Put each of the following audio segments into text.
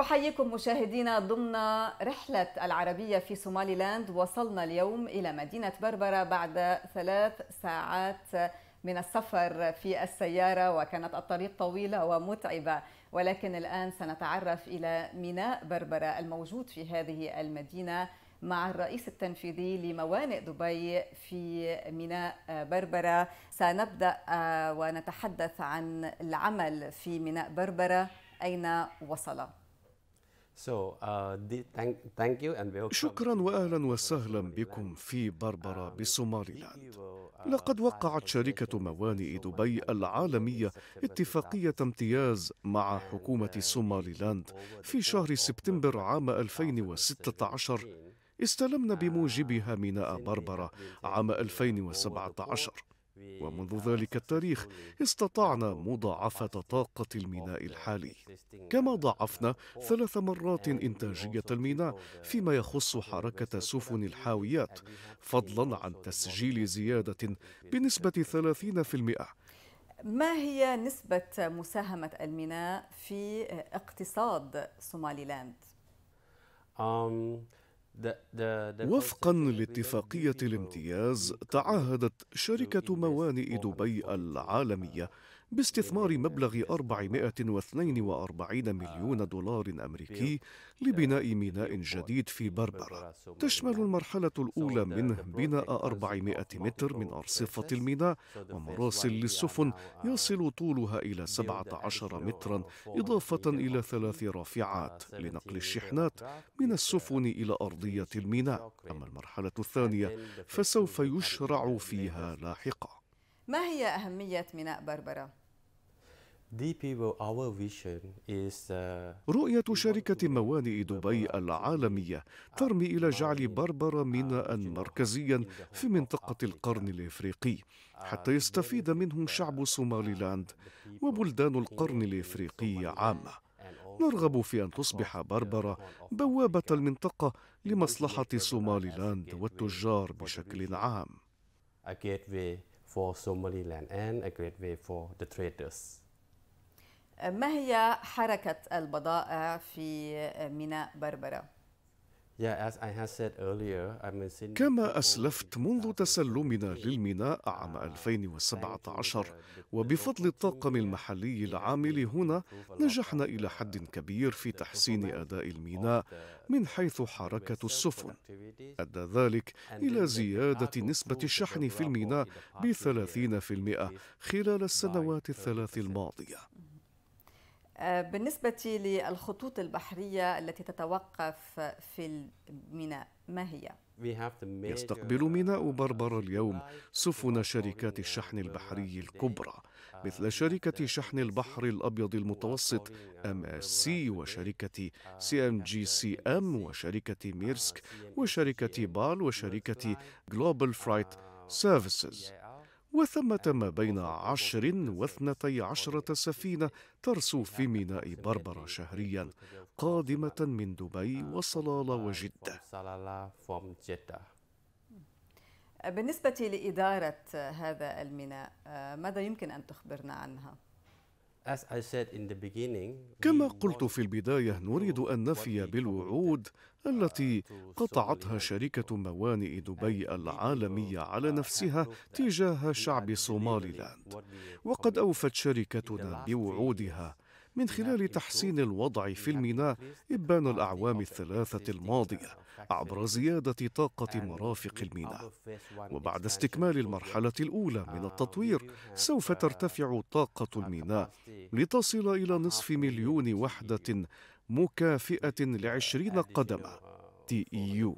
أحييكم مشاهدينا ضمن رحلة العربية في سومالي لاند وصلنا اليوم إلى مدينة بربرة بعد ثلاث ساعات من السفر في السيارة وكانت الطريق طويلة ومتعبة ولكن الآن سنتعرف إلى ميناء بربرة الموجود في هذه المدينة مع الرئيس التنفيذي لموانئ دبي في ميناء بربرة سنبدأ آه، ونتحدث عن العمل في ميناء بربرة أين وصل؟ Uh, شكرا واهلا وسهلا بكم في بربره uh, بسوماليلاند. E uh, لقد وقعت شركه موانئ دبي العالميه اتفاقيه امتياز مع حكومه سوماليلاند e في شهر سبتمبر عام 2016 استلمنا بموجبها ميناء بربره عام 2017 ومنذ ذلك التاريخ استطعنا مضاعفة طاقة الميناء الحالي كما ضاعفنا ثلاث مرات إنتاجية الميناء فيما يخص حركة سفن الحاويات فضلا عن تسجيل زيادة بنسبة 30% ما هي نسبة مساهمة الميناء في اقتصاد سوماليلاند؟ Um... وفقا لاتفاقيه الامتياز تعهدت شركه موانئ دبي العالميه باستثمار مبلغ 442 مليون دولار أمريكي لبناء ميناء جديد في بربرة تشمل المرحلة الأولى منه بناء 400 متر من أرصفة الميناء ومراسل للسفن يصل طولها إلى 17 مترا إضافة إلى ثلاث رافعات لنقل الشحنات من السفن إلى أرضية الميناء أما المرحلة الثانية فسوف يشرع فيها لاحقا ما هي أهمية ميناء بربرة؟ Uh, رؤية شركة موانئ دبي العالمية ترمي إلى جعل بربرة ميناء مركزيا في منطقة القرن الإفريقي حتى يستفيد منه uh, شعب سوماليلاند وبلدان القرن الإفريقي عامة نرغب في أن تصبح بربرة بوابة المنطقة لمصلحة سوماليلاند والتجار بشكل عام. A gateway for Somaliland and a gateway for the traders. ما هي حركة البضائع في ميناء بربرة؟ كما أسلفت منذ تسلمنا للميناء عام 2017 uh, وبفضل الطاقم المحلي العامل هنا نجحنا إلى حد كبير في تحسين أداء الميناء من حيث حركة السفن أدى ذلك إلى زيادة نسبة الشحن في الميناء ب 30% خلال السنوات الثلاث الماضية آه، بالنسبة للخطوط البحرية التي تتوقف في الميناء ما هي؟ يستقبل ميناء بربر اليوم سفن شركات الشحن البحري الكبرى مثل شركة شحن البحر الأبيض المتوسط أم اس سي وشركة سي أم جي سي أم وشركة ميرسك وشركة بال وشركة جلوبال فرايت سيرفيسز وثمة ما بين عشر واثنتي عشرة سفينة ترسو في ميناء بربرة شهريا قادمة من دبي وصلالة وجدة بالنسبة لإدارة هذا الميناء ماذا يمكن أن تخبرنا عنها؟ كما قلت في البدايه نريد ان نفي بالوعود التي uh, قطعتها شركه موانئ دبي العالميه على uh, نفسها تجاه شعب صومالي لاند وقد اوفت شركتنا بوعودها من خلال تحسين الوضع في الميناء إبان الأعوام الثلاثة الماضية عبر زيادة طاقة مرافق الميناء وبعد استكمال المرحلة الأولى من التطوير سوف ترتفع طاقة الميناء لتصل إلى نصف مليون وحدة مكافئة لعشرين قدماً تي إي يو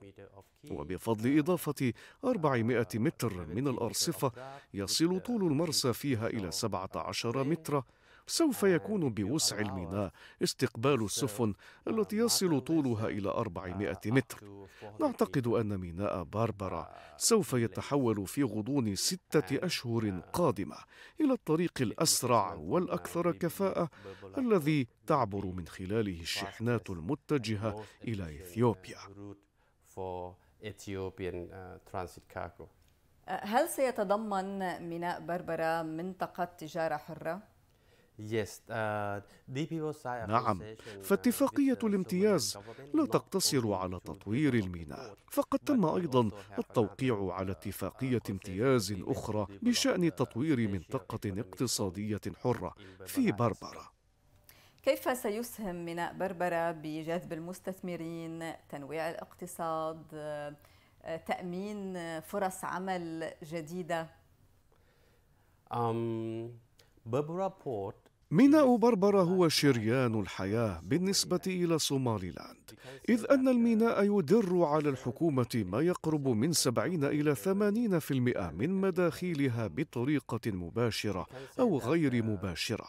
وبفضل إضافة 400 متر من الأرصفة يصل طول المرسى فيها إلى 17 متراً سوف يكون بوسع الميناء استقبال السفن التي يصل طولها إلى 400 متر نعتقد أن ميناء باربرا سوف يتحول في غضون ستة أشهر قادمة إلى الطريق الأسرع والأكثر كفاءة الذي تعبر من خلاله الشحنات المتجهة إلى إثيوبيا هل سيتضمن ميناء بربرة منطقة تجارة حرة؟ Uh, نعم uh, فاتفاقية الامتياز لا تقتصر على تطوير الميناء فقد تم أيضا التوقيع على اتفاقية امتياز أخرى بشأن تطوير منطقة اقتصادية حرة في بربرة كيف سيسهم ميناء بربرة بجذب المستثمرين تنويع الاقتصاد آه، تأمين فرص عمل جديدة؟ بربرة بورت ميناء بربرة هو شريان الحياة بالنسبة إلى صوماليلاند إذ أن الميناء يدر على الحكومة ما يقرب من 70 إلى 80% من مداخيلها بطريقة مباشرة أو غير مباشرة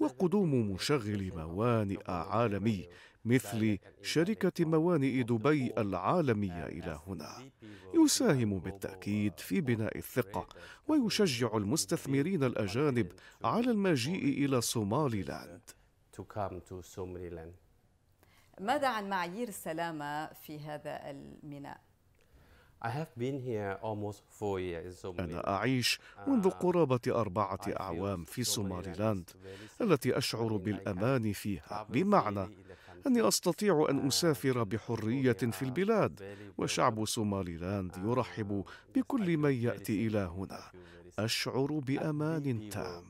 وقدوم مشغل موانئ عالمي مثل شركة موانئ دبي العالمية إلى هنا يساهم بالتأكيد في بناء الثقة ويشجع المستثمرين الأجانب على المجيء إلى سوماليلاند ماذا عن معايير السلامة في هذا الميناء؟ أنا أعيش منذ قرابة أربعة أعوام في سوماليلاند التي أشعر بالأمان فيها بمعنى أني أستطيع أن أسافر بحرية في البلاد وشعب سوماليلاند يرحب بكل من يأتي إلى هنا أشعر بأمان تام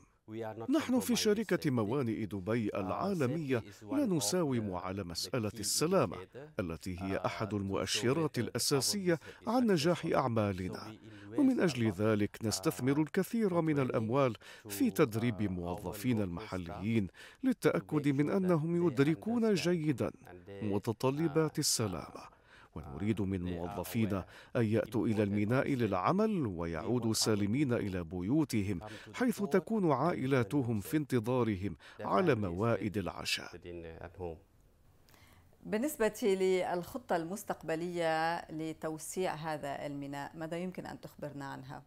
نحن في شركة موانئ دبي العالمية لا نساوم على مسألة السلامة التي هي uh, أحد المؤشرات الأساسية عن نجاح أعمالنا ومن أجل ذلك uh, نستثمر الكثير من الأموال في تدريب uh, موظفين المحليين للتأكد من أنهم يدركون جيدا متطلبات السلامة ونريد آه، من موظفينا أن يأتوا إلى الميناء للعمل ويعودوا سالمين إلى بيوتهم حيث تكون عائلاتهم في انتظارهم على موائد العشاء بالنسبة للخطة المستقبلية لتوسيع هذا الميناء ماذا يمكن أن تخبرنا عنها؟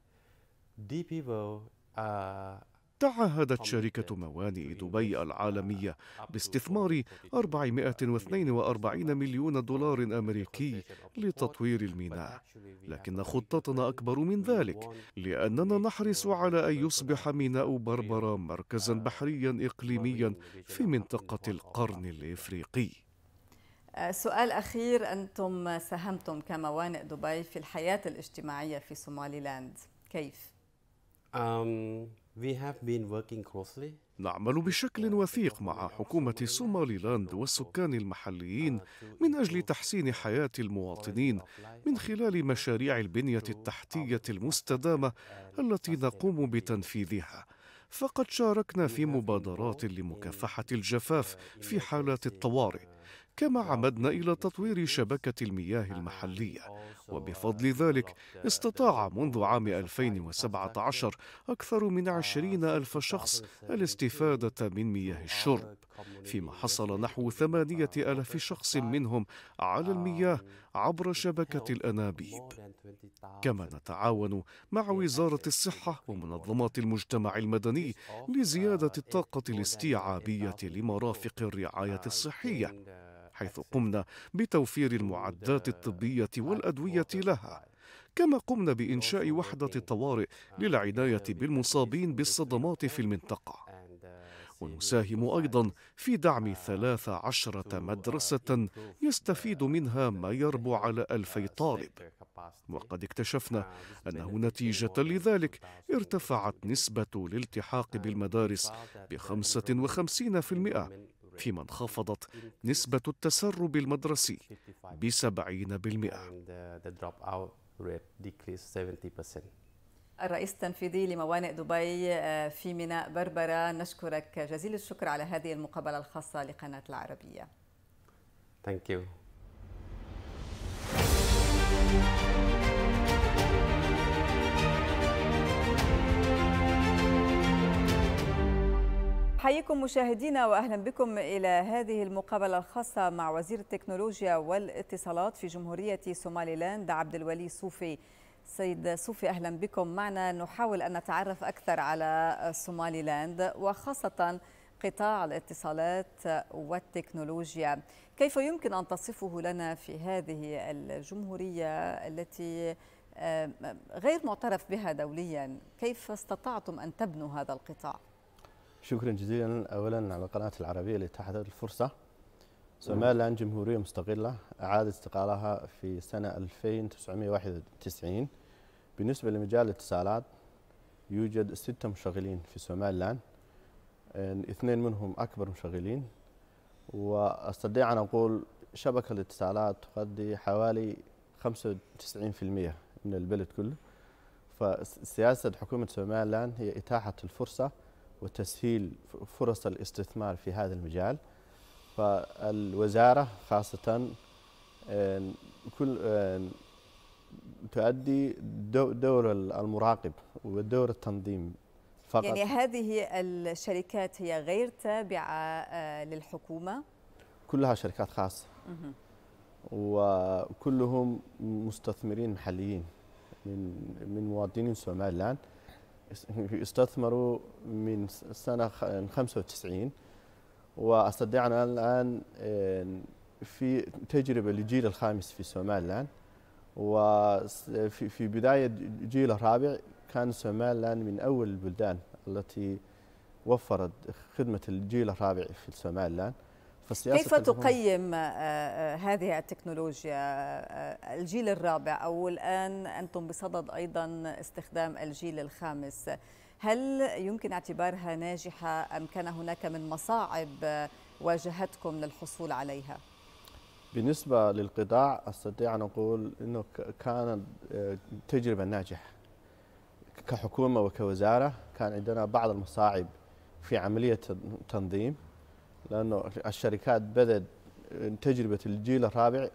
تعهدت شركة موانئ دبي العالمية باستثمار 442 مليون دولار أمريكي لتطوير الميناء لكن خطتنا أكبر من ذلك لأننا نحرص على أن يصبح ميناء بربرة مركزا بحريا إقليميا في منطقة القرن الإفريقي آه، سؤال أخير أنتم ساهمتم كموانئ دبي في الحياة الاجتماعية في سوماليلاند لاند كيف؟ نعمل بشكل وثيق مع حكومة سوماليلاند والسكان المحليين من أجل تحسين حياة المواطنين من خلال مشاريع البنية التحتية المستدامة التي نقوم بتنفيذها. فقد شاركنا في مبادرات لمكافحة الجفاف في حالات الطوارئ كما عمدنا إلى تطوير شبكة المياه المحلية وبفضل ذلك استطاع منذ عام 2017 أكثر من 20 ألف شخص الاستفادة من مياه الشرب فيما حصل نحو ثمانية ألف شخص منهم على المياه عبر شبكة الأنابيب كما نتعاون مع وزارة الصحة ومنظمات المجتمع المدني لزيادة الطاقة الاستيعابية لمرافق الرعاية الصحية حيث قمنا بتوفير المعدات الطبية والأدوية لها كما قمنا بإنشاء وحدة الطوارئ للعناية uh, بالمصابين بالصدمات في المنطقة uh, ونساهم أيضا في دعم uh, ثلاث عشرة مدرسة يستفيد منها ما يربو على ألفي طالب وقد اكتشفنا أنه نتيجة لذلك ارتفعت نسبة الالتحاق بالمدارس بخمسة وخمسين في المئة فيما انخفضت نسبة التسرب المدرسي بسبعين بالمئة uh, الرئيس التنفيذي لموانئ دبي آه، في ميناء بربرة نشكرك جزيل الشكر على هذه المقابلة الخاصة لقناة العربية Thank you. أحييكم مشاهدينا وأهلا بكم إلى هذه المقابلة الخاصة مع وزير التكنولوجيا والاتصالات في جمهورية سوماليلاند عبد الولي صوفي سيد صوفي أهلا بكم معنا نحاول أن نتعرف أكثر على سوماليلاند وخاصة قطاع الاتصالات والتكنولوجيا كيف يمكن أن تصفه لنا في هذه الجمهورية التي غير معترف بها دوليا كيف استطعتم أن تبنوا هذا القطاع؟ شكرا جزيلا اولا على القناه العربيه اللي اتاحت الفرصه سمال الان جمهوريه مستقله اعاد استقالها في سنه 1991 بالنسبه لمجال الاتصالات يوجد سته مشغلين في سومالان اثنين منهم اكبر مشغلين واستطيع ان اقول شبكه الاتصالات تغذي حوالي 95% من البلد كله فسياسه حكومه سومالان هي اتاحه الفرصه وتسهيل فرص الاستثمار في هذا المجال فالوزارة خاصة آه، كل آه، تؤدي دور المراقب ودور التنظيم فقط يعني هذه الشركات هي غير تابعة آه، للحكومة؟ كلها شركات خاصة وكلهم مستثمرين محليين من من مواطنين سوماليلاند يستثمروا من سنة 95 واستطيعنا الآن في تجربة للجيل الخامس في سومال الآن وفي في بداية جيل الرابع كان سومال الآن من أول البلدان التي وفرت خدمة الجيل الرابع في سومال الآن كيف تقيم آه، آه، هذه التكنولوجيا آه، الجيل الرابع أو الآن أنتم بصدد أيضا استخدام الجيل الخامس هل يمكن اعتبارها ناجحة أم كان هناك من مصاعب واجهتكم للحصول عليها؟ بالنسبة للقطاع أستطيع أن أقول أنه كانت تجربة ناجحة كحكومة وكوزارة كان عندنا بعض المصاعب في عملية التنظيم لانه الشركات بدات تجربه الجيل الرابع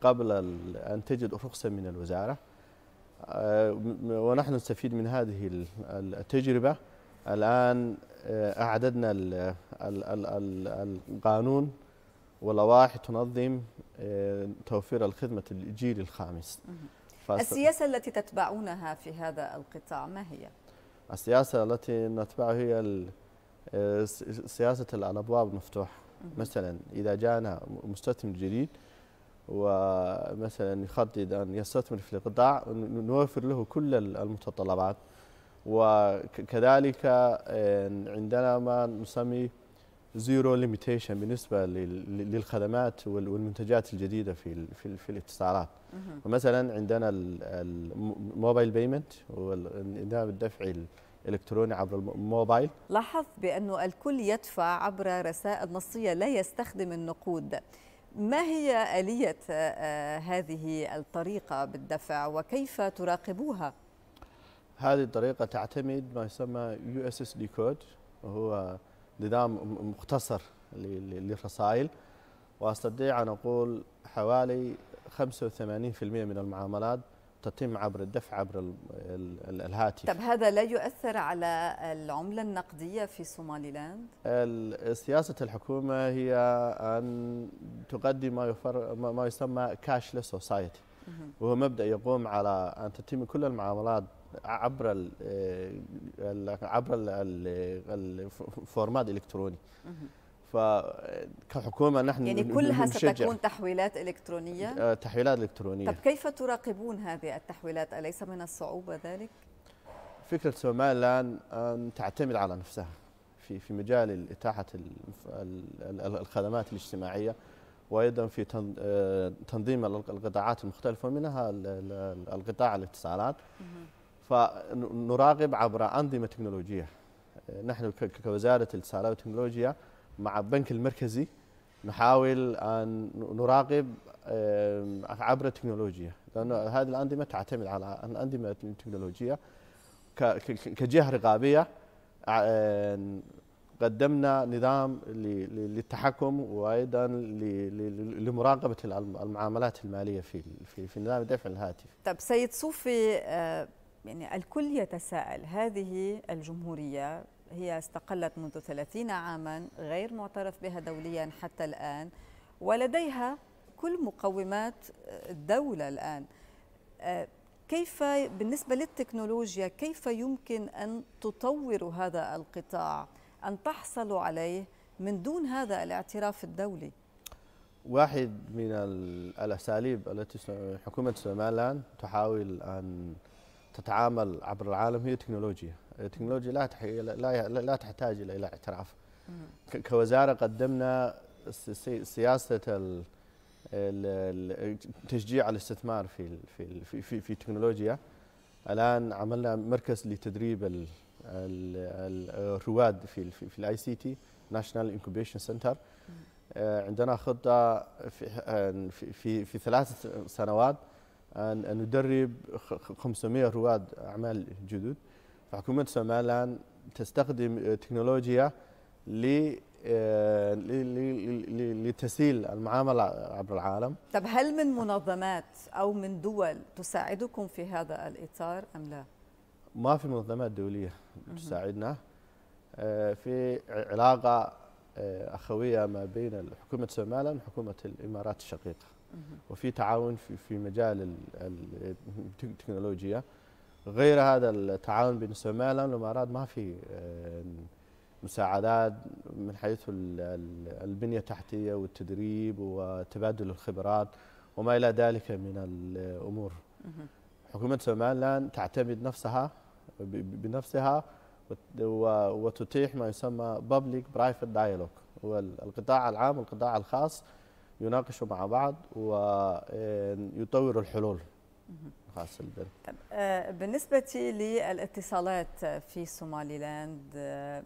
قبل ان تجد رخصه من الوزاره آه، ونحن نستفيد من هذه التجربه الان آه، اعددنا القانون ولوائح تنظم آه، توفير الخدمه الجيل الخامس السياسه التي تتبعونها في هذا القطاع ما هي السياسه التي نتبعها هي آه، سياسه الابواب مفتوحه مثلا اذا جاءنا مستثمر جديد ومثلا يخطط ان يستثمر في القطاع نوفر له كل المتطلبات وكذلك آه، عندنا ما نسمي زيرو ليميتيشن بالنسبه للخدمات والمنتجات الجديده في في, في الاتصالات فمثلا عندنا الموبايل بيمنت والنظام الدفعي الكتروني عبر الموبايل لاحظ بانه الكل يدفع عبر رسائل نصيه لا يستخدم النقود ما هي اليه آه، آه، هذه الطريقه بالدفع وكيف تراقبوها هذه الطريقه تعتمد ما يسمى يو اس اس دي كود وهو نظام مختصر للرسائل واستطيع ان اقول حوالي 85% من المعاملات تتم عبر الدفع عبر الهاتف طب هذا لا يؤثر على العملة النقدية في صومالي لاند؟ سياسة الحكومة هي أن تقدم ما, يفر ما يسمى كاشلس سوسايتي وهو مبدأ يقوم على أن تتم كل المعاملات عبر الـ عبر الفورمات الإلكتروني فكحكومه نحن يعني كلها نشجع. ستكون تحويلات الكترونيه آه، تحويلات الكترونيه طب كيف تراقبون هذه التحويلات اليس من الصعوبه ذلك فكره سومال الان تعتمد على نفسها في في مجال اتاحه الخدمات الاجتماعيه وايضا في آه، تنظيم القطاعات المختلفه منها القطاع الاتصالات فنراقب عبر انظمه تكنولوجيه آه، نحن كوزاره الاتصالات والتكنولوجيا مع البنك المركزي نحاول ان نراقب عبر التكنولوجيا لان هذه الانظمه تعتمد على الانظمه التكنولوجيه كجهه رقابيه قدمنا نظام للتحكم وايضا لمراقبه المعاملات الماليه في في نظام الدفع الهاتف طب سيد صوفي يعني الكل يتساءل هذه الجمهوريه هي استقلت منذ 30 عاما غير معترف بها دوليا حتى الآن ولديها كل مقومات الدولة الآن آه، كيف بالنسبة للتكنولوجيا كيف يمكن أن تطوروا هذا القطاع أن تحصلوا عليه من دون هذا الاعتراف الدولي واحد من الأساليب التي حكومة سومالان الآن تحاول أن تتعامل عبر العالم هي التكنولوجيا التكنولوجيا لا لا لا تحتاج الى اعتراف كوزاره قدمنا سياسه تشجيع الاستثمار في في في في التكنولوجيا الان عملنا مركز لتدريب الرواد في في الاي سي تي ناشونال انكوبيشن سنتر عندنا خطه في في في ثلاث سنوات ان ندرب 500 رواد اعمال جدد فحكومة سما الآن تستخدم تكنولوجيا آه، لتسهيل المعاملة عبر العالم طب هل من منظمات أو من دول تساعدكم في هذا الإطار أم لا؟ ما في منظمات دولية تساعدنا آه، في علاقة آه، أخوية ما بين حكومة سومالا وحكومة الإمارات الشقيقة وفي تعاون في مجال التكنولوجيا غير هذا التعاون بين الصومال والامارات ما في آه، مساعدات من حيث البنيه التحتيه والتدريب وتبادل الخبرات وما الى ذلك من الامور. حكومه سومالان تعتمد نفسها بنفسها وتتيح ما يسمى بابليك برايفت هو والقطاع العام والقطاع الخاص يناقشوا مع بعض ويطوروا آه، الحلول. خاصه بالبر آه، بالنسبه للاتصالات في سوماليلاند آه،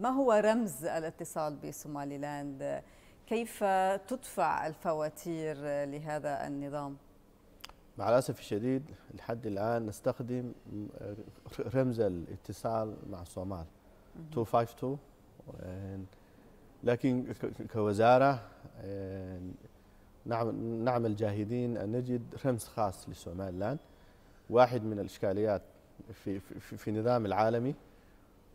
ما هو رمز الاتصال بسوماليلاند كيف تدفع الفواتير لهذا النظام مع الاسف الشديد لحد الان نستخدم رمز الاتصال مع الصومال 252 لكن كوزاره نعمل نعم جاهدين أن نجد رمز خاص لسومال الآن واحد من الإشكاليات في, في, في النظام العالمي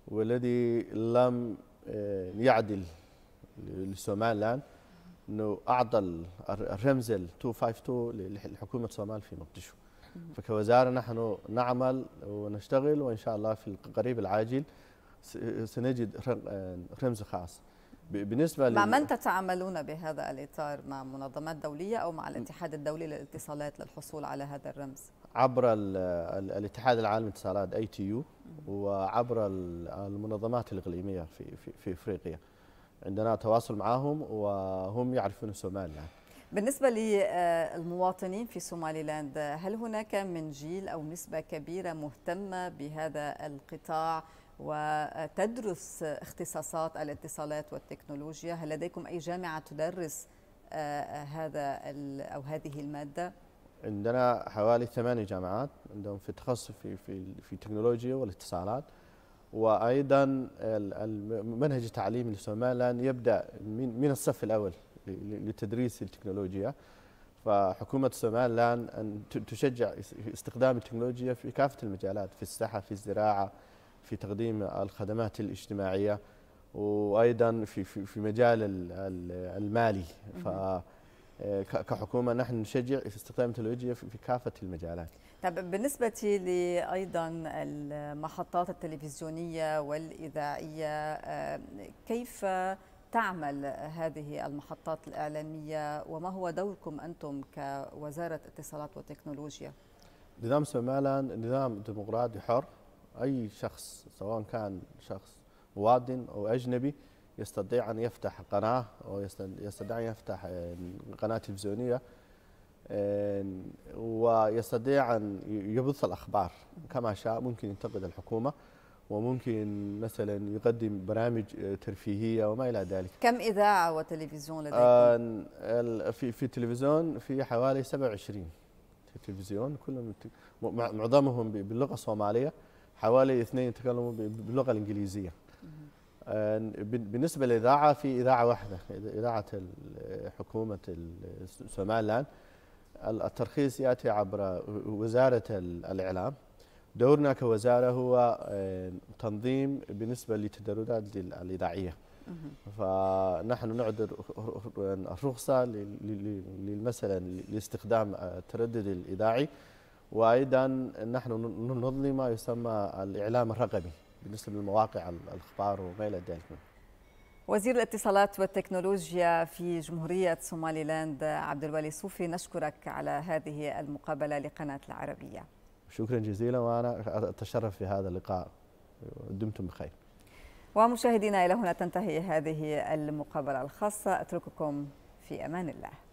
والذي لم آه، يعدل لسومال الآن أنه أعطى الرمز 252 لحكومة سومال في مقدشو فكوزارة نحن نعمل ونشتغل وإن شاء الله في القريب العاجل سنجد آه، رمز خاص بالنسبه مع من تتعاملون بهذا الاطار مع منظمات دوليه او مع الاتحاد الدولي للاتصالات للحصول على هذا الرمز عبر الـ الـ الاتحاد العالمي للاتصالات اي تي يو وعبر المنظمات الاقليميه في في, في افريقيا عندنا تواصل معهم وهم يعرفون سوماليا بالنسبة للمواطنين في سومالي لاند هل هناك من جيل أو نسبة كبيرة مهتمة بهذا القطاع وتدرس اختصاصات الاتصالات والتكنولوجيا هل لديكم أي جامعة تدرس آه، هذا أو هذه المادة؟ عندنا حوالي ثمانية جامعات عندهم في تخصص في في في تكنولوجيا والاتصالات وايضا المنهج التعليم لسومالان يبدا من من الصف الاول لتدريس التكنولوجيا فحكومة الصومال الآن أن تشجع استخدام التكنولوجيا في كافة المجالات في الساحة في الزراعة في تقديم الخدمات الاجتماعية وأيضا في, في, في مجال المالي ف كحكومة نحن نشجع استخدام التكنولوجيا في كافة المجالات طب بالنسبة لأيضا المحطات التلفزيونية والإذاعية آه، كيف تعمل هذه المحطات الإعلامية وما هو دوركم أنتم كوزارة اتصالات وتكنولوجيا؟ نظام سمالا نظام ديمقراطي حر أي شخص سواء كان شخص مواطن أو أجنبي يستطيع أن يفتح قناة أو يستطيع أن يفتح آه، قناة تلفزيونية آه، ويستطيع أن يبث الأخبار كما شاء ممكن ينتقد الحكومة وممكن مثلا يقدم برامج ترفيهيه وما الى ذلك. كم اذاعه وتلفزيون لديكم؟ آه في في التلفزيون في حوالي 27 في التلفزيون كلهم معظمهم باللغه الصوماليه حوالي اثنين يتكلموا باللغه الانجليزيه. آه، بالنسبه للاذاعه في اذاعه واحده اذاعه حكومه الان الترخيص ياتي عبر وزاره الاعلام دورنا كوزارة هو آه، تنظيم بالنسبة للتدربات الإذاعية فنحن نعدر الرخصة مثلا لاستخدام التردد آه، الإذاعي وأيضا نحن ننظم ما يسمى الإعلام الرقمي بالنسبة للمواقع الأخبار وما إلى ذلك وزير الاتصالات والتكنولوجيا في جمهورية سوماليلاند عبد الوالي صوفي نشكرك على هذه المقابلة لقناة العربية شكرا جزيلا وأنا أتشرف في هذا اللقاء دمتم بخير ومشاهدينا إلى هنا تنتهي هذه المقابلة الخاصة أترككم في أمان الله